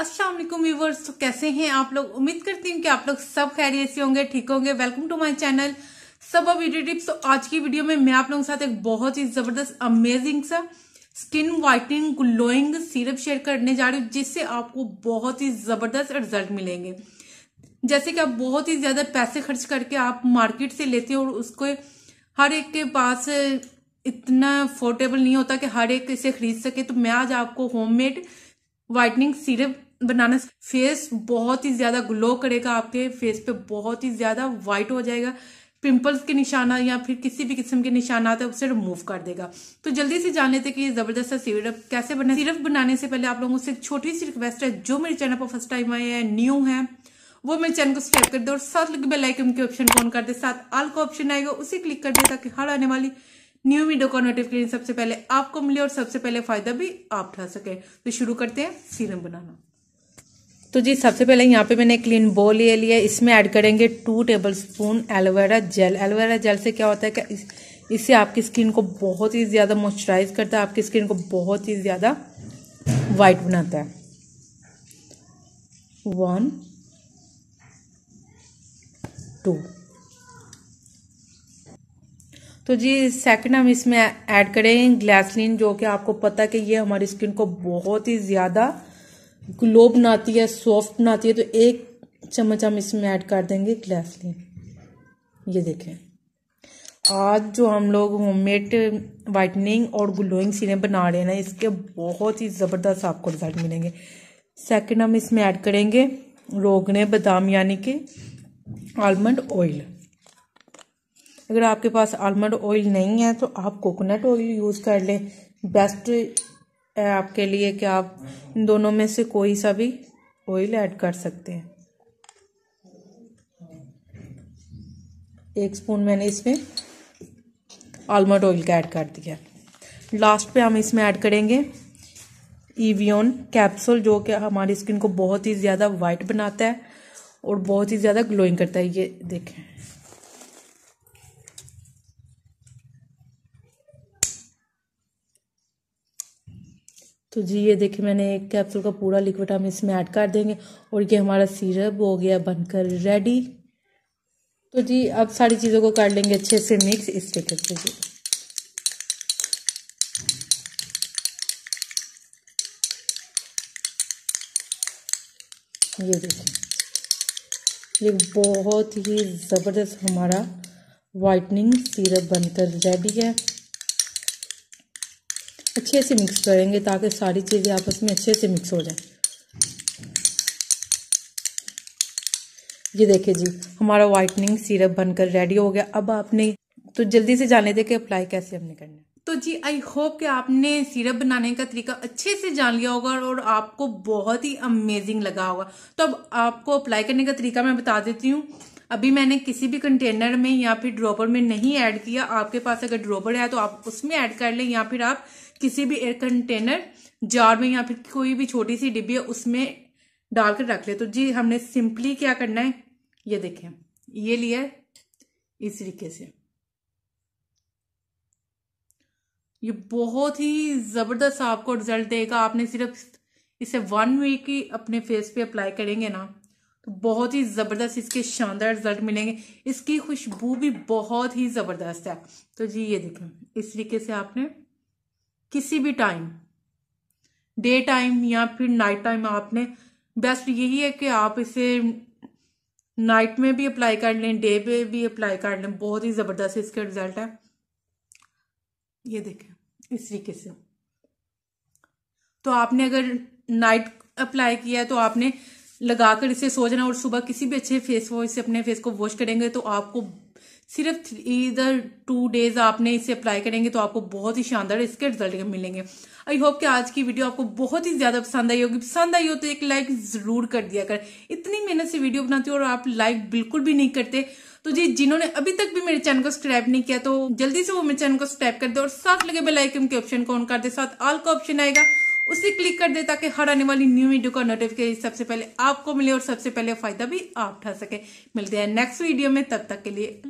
अस्सलाम वालेकुम व्यूवर्स तो कैसे हैं आप लोग उम्मीद करती हूँ कि आप लोग सब खैरियत से होंगे ठीक होंगे वेलकम टू माय चैनल सब अब वीडियो टिप्स तो आज की वीडियो में मैं आप लोगों के साथ एक बहुत ही ज़बरदस्त अमेजिंग सा skin whitening glowing syrup share करने जा रही हूँ जिससे आपको बहुत ही ज़बरदस्त रिजल्ट मिलेंगे जैसे कि आप बहुत ही ज़्यादा पैसे खर्च करके आप मार्केट से लेते हो और उसको हर एक के पास इतना अफोर्डेबल नहीं होता कि हर एक इसे खरीद सके तो मैं आज आपको होममेड व्हाइटनिंग सिरप बनाना फेस बहुत ही ज़्यादा ग्लो करेगा आपके फेस पे बहुत ही ज़्यादा व्हाइट हो जाएगा पिंपल्स के निशाना या फिर किसी भी किस्म के निशाना आता तो है उसे रिमूव कर देगा तो जल्दी से जान लेते कि ये जबरदस्त सिरप कैसे बना सिरप बनाने से पहले आप लोगों से छोटी सी रिक्वेस्ट है जो मेरे चैनल पर फर्स्ट टाइम आए हैं न्यू है वो मेरे चैनल को सब्सक्राइब कर दे और साथ लगे बेल आइकन के ऑप्शन ऑन कर दे साथ आल का ऑप्शन आएगा उसे क्लिक कर दे ताकि हर आने वाली न्यू वीडियो का नोटिफिकेशन सबसे पहले आपको मिले और सबसे पहले फायदा भी आप उठा सके तो शुरू करते हैं सीरम बनाना तो जी सबसे पहले यहाँ पे मैंने क्लीन बोल ले लिया इसमें ऐड करेंगे two tablespoon aloe vera gel aloe vera gel से क्या होता है कि इससे आपकी स्किन को बहुत ही ज़्यादा मॉइस्चराइज करता है आपकी स्किन को बहुत ही ज़्यादा वाइट बनाता है वन टू तो जी सेकंड हम इसमें ऐड करें ग्लैसलिन जो कि आपको पता है कि ये हमारी स्किन को बहुत ही ज़्यादा ग्लो बनाती है सॉफ्ट बनाती है तो एक चम्मच हम इसमें ऐड कर देंगे ग्लासलिन ये देखें आज जो हम लोग होममेड वाइटनिंग और ग्लोइंग सीने बना रहे हैं ना इसके बहुत ही ज़बरदस्त आपको रिजल्ट मिलेंगे सेकंड हम इसमें ऐड करेंगे रोगने बादाम यानी कि आलमंड ऑयल अगर आपके पास आलमंड ऑयल नहीं है तो आप कोकोनट ऑयल यूज़ कर लें बेस्ट है आपके लिए कि आप इन दोनों में से कोई सा भी ऑयल ऐड कर सकते हैं एक स्पून मैंने इसमें आलमंड ऑयल का ऐड कर दिया लास्ट पे हम इसमें ऐड करेंगे ईवियन कैप्सूल जो कि हमारी स्किन को बहुत ही ज़्यादा वाइट बनाता है और बहुत ही ज़्यादा ग्लोइंग करता है ये देखें तो जी ये देखिए मैंने एक कैप्सूल का पूरा लिक्विड हम इसमें ऐड कर देंगे और ये हमारा सीरप हो गया बनकर रेडी तो जी अब सारी चीज़ों को कर लेंगे अच्छे से मिक्स इस तरीके से जी ये देखिए ये बहुत ही ज़बरदस्त हमारा वाइटनिंग सीरप बनकर रेडी है अच्छे से मिक्स करेंगे ताकि सारी चीज़ें आपस में अच्छे से मिक्स हो जाए ये देखिए जी हमारा वाइटनिंग सिरप बनकर रेडी हो गया अब आपने तो जल्दी से जाने दे कि अप्लाई कैसे हमने करना है तो जी आई होप कि आपने सिरप बनाने का तरीका अच्छे से जान लिया होगा और आपको बहुत ही अमेजिंग लगा होगा तो अब आपको अप्लाई करने का तरीका मैं बता देती हूँ अभी मैंने किसी भी कंटेनर में या फिर ड्रॉपर में नहीं ऐड किया आपके पास अगर ड्रॉपर है तो आप उसमें ऐड कर लें या फिर आप किसी भी एयर कंटेनर जार में या फिर कोई भी छोटी सी डिब्बी है उसमें डालकर रख ले तो जी हमने सिंपली क्या करना है ये देखें ये लिया है इस तरीके से ये बहुत ही ज़बरदस्त आपको रिजल्ट देगा आपने सिर्फ इसे वन वीक ही अपने फेस पे अप्लाई करेंगे ना तो बहुत ही ज़बरदस्त इसके शानदार रिजल्ट मिलेंगे इसकी खुशबू भी बहुत ही ज़बरदस्त है तो जी ये देखें इस तरीके से आपने किसी भी टाइम डे टाइम या फिर नाइट टाइम आपने बेस्ट यही है कि आप इसे नाइट में भी अप्लाई कर लें डे में भी अप्लाई कर लें बहुत ही ज़बरदस्त इसका रिजल्ट है ये देखें इस तरीके से तो आपने अगर नाइट अप्लाई किया तो आपने लगाकर इसे सो जाना और सुबह किसी भी अच्छे फेस वॉश से अपने फेस को वॉश करेंगे तो आपको सिर्फ इधर टू डेज आपने इसे अप्लाई करेंगे तो आपको बहुत ही शानदार इसके रिजल्ट मिलेंगे आई होप कि आज की वीडियो आपको बहुत ही ज्यादा पसंद आई होगी पसंद आई हो तो एक लाइक जरूर कर दिया कर इतनी मेहनत से वीडियो बनाती हो और आप लाइक बिल्कुल भी नहीं करते तो जी जिन्होंने अभी तक भी मेरे चैनल को सब्सक्राइब नहीं किया तो जल्दी से वो मेरे चैनल को सब्सक्राइब कर दे और साथ लगे बेलाइकन के ऑप्शन को ऑन कर दे साथ ऑल का ऑप्शन आएगा उसे क्लिक कर दे ताकि हर आने वाली न्यू वीडियो का नोटिफिकेशन सबसे पहले आपको मिले और सबसे पहले फायदा भी आप उठा सके मिलते हैं नेक्स्ट वीडियो में तब तक के लिए